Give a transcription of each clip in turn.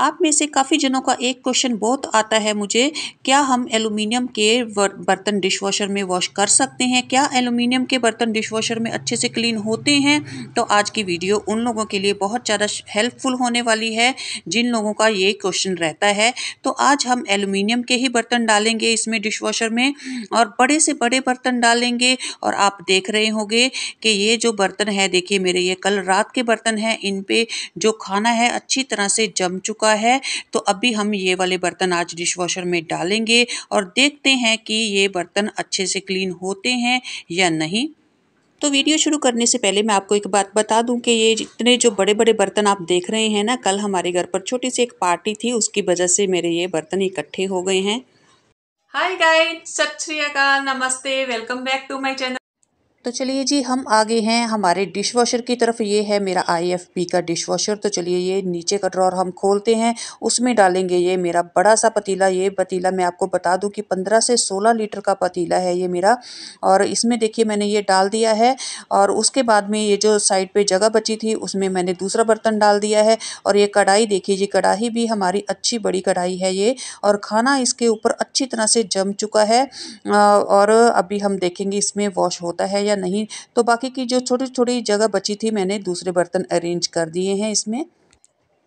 आप में से काफ़ी जनों का एक क्वेश्चन बहुत आता है मुझे क्या हम एलुमिनियम के बर्तन वॉशर में वॉश कर सकते हैं क्या एलुमिनियम के बर्तन वॉशर में अच्छे से क्लीन होते हैं तो आज की वीडियो उन लोगों के लिए बहुत ज़्यादा हेल्पफुल होने वाली है जिन लोगों का ये क्वेश्चन रहता है तो आज हम एलुमिनियम के ही बर्तन डालेंगे इसमें वॉशर में और बड़े से बड़े बर्तन डालेंगे और आप देख रहे होंगे कि ये जो बर्तन है देखिए मेरे ये कल रात के बर्तन हैं इन पे जो खाना है अच्छी तरह से जम चुका चुका है तो अभी हम ये वाले बर्तन आज डिश वॉशर में डालेंगे और देखते हैं कि ये बर्तन अच्छे से क्लीन होते हैं या नहीं तो वीडियो शुरू करने से पहले मैं आपको एक बात बता दूं कि ये जितने जो बड़े बड़े बर्तन आप देख रहे हैं ना कल हमारे घर पर छोटी सी एक पार्टी थी उसकी वजह से मेरे ये बर्तन इकट्ठे हो गए हैं हाय गाइड सत श्री अकाल नमस्ते welcome back to my channel तो चलिए जी हम आगे हैं हमारे डिश वॉशर की तरफ ये है मेरा आईएफबी का डिश वॉशर तो चलिए ये नीचे का ड्रॉर हम खोलते हैं उसमें डालेंगे ये मेरा बड़ा सा पतीला ये पतीला मैं आपको बता दूं कि 15 से 16 लीटर का पतीला है ये मेरा और इसमें देखिए मैंने ये डाल दिया है और उसके बाद में ये जो साइड पर जगह बची थी उसमें मैंने दूसरा बर्तन डाल दिया है और ये कढ़ाई देखिए जी कढ़ाई भी हमारी अच्छी बड़ी कढ़ाई है ये और खाना इसके ऊपर अच्छी तरह से जम चुका है और अभी हम देखेंगे इसमें वॉश होता है या नहीं तो बाकी की जो छोटी छोटी जगह बची थी मैंने दूसरे बर्तन अरेंज कर दिए हैं इसमें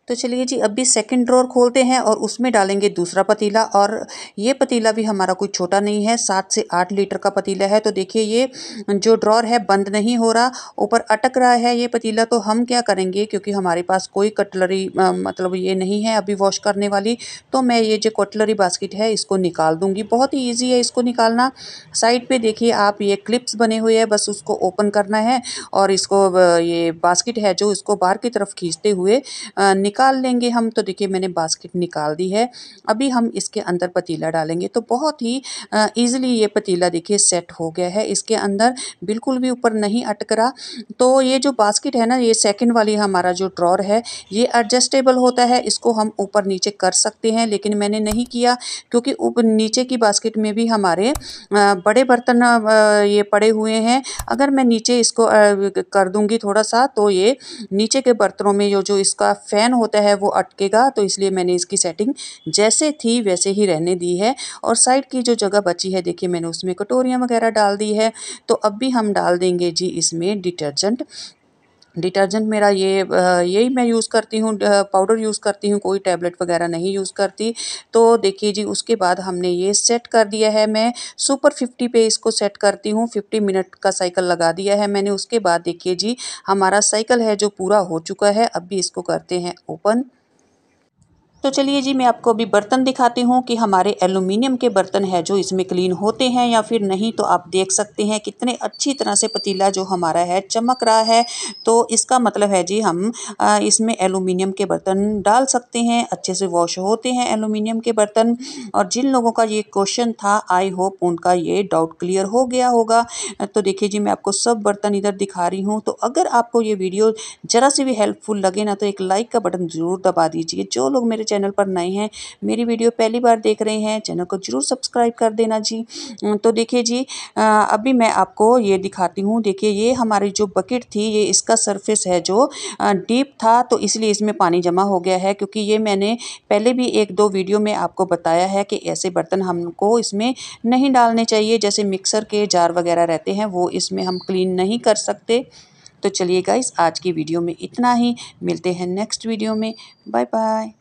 तो चलिए जी अभी सेकंड ड्रॉर खोलते हैं और उसमें डालेंगे दूसरा पतीला और ये पतीला भी हमारा कोई छोटा नहीं है सात से आठ लीटर का पतीला है तो देखिए ये जो ड्रॉर है बंद नहीं हो रहा ऊपर अटक रहा है ये पतीला तो हम क्या करेंगे क्योंकि हमारे पास कोई कटलरी मतलब ये नहीं है अभी वॉश करने वाली तो मैं ये जो कटलरी बास्किट है इसको निकाल दूँगी बहुत ही ईजी है इसको निकालना साइड पर देखिए आप ये क्लिप्स बने हुए हैं बस उसको ओपन करना है और इसको ये बास्किट है जो इसको बाहर की तरफ खींचते हुए निकाल लेंगे हम तो देखिए मैंने बास्केट निकाल दी है अभी हम इसके अंदर पतीला डालेंगे तो बहुत ही ईजिली ये पतीला देखिए सेट हो गया है इसके अंदर बिल्कुल भी ऊपर नहीं अटक रहा तो ये जो बास्केट है ना ये सेकेंड वाली हमारा जो ड्रॉर है ये एडजस्टेबल होता है इसको हम ऊपर नीचे कर सकते हैं लेकिन मैंने नहीं किया क्योंकि ऊपर नीचे की बास्केट में भी हमारे बड़े बर्तन ये पड़े हुए हैं अगर मैं नीचे इसको कर दूंगी थोड़ा सा तो ये नीचे के बर्तनों में जो जो इसका फ़ैन होता है वो अटकेगा तो इसलिए मैंने इसकी सेटिंग जैसे थी वैसे ही रहने दी है और साइड की जो जगह बची है देखिए मैंने उसमें कटोरियाँ वगैरह डाल दी है तो अब भी हम डाल देंगे जी इसमें डिटर्जेंट डिटर्जेंट मेरा ये यही मैं यूज़ करती हूँ पाउडर यूज़ करती हूँ कोई टैबलेट वगैरह नहीं यूज़ करती तो देखिए जी उसके बाद हमने ये सेट कर दिया है मैं सुपर फिफ्टी पे इसको सेट करती हूँ फिफ्टी मिनट का साइकिल लगा दिया है मैंने उसके बाद देखिए जी हमारा साइकिल है जो पूरा हो चुका है अब भी इसको करते हैं ओपन तो चलिए जी मैं आपको अभी बर्तन दिखाती हूँ कि हमारे एलुमिनियम के बर्तन है जो इसमें क्लीन होते हैं या फिर नहीं तो आप देख सकते हैं कितने अच्छी तरह से पतीला जो हमारा है चमक रहा है तो इसका मतलब है जी हम इसमें एलुमिनियम के बर्तन डाल सकते हैं अच्छे से वॉश होते हैं एलुमिनियम के बर्तन और जिन लोगों का ये क्वेश्चन था आई होप उनका ये डाउट क्लियर हो गया होगा तो देखिए जी मैं आपको सब बर्तन इधर दिखा रही हूँ तो अगर आपको ये वीडियो ज़रा सी भी हेल्पफुल लगे ना तो एक लाइक का बटन ज़रूर दबा दीजिए जो लोग मेरे चैनल पर नए हैं मेरी वीडियो पहली बार देख रहे हैं चैनल को जरूर सब्सक्राइब कर देना जी तो देखिए जी अभी मैं आपको ये दिखाती हूँ देखिए ये हमारी जो बकेट थी ये इसका सरफेस है जो डीप था तो इसलिए इसमें पानी जमा हो गया है क्योंकि ये मैंने पहले भी एक दो वीडियो में आपको बताया है कि ऐसे बर्तन हमको इसमें नहीं डालने चाहिए जैसे मिक्सर के जार वगैरह रहते हैं वो इसमें हम क्लीन नहीं कर सकते तो चलिए गाइस आज की वीडियो में इतना ही मिलते हैं नेक्स्ट वीडियो में बाय बाय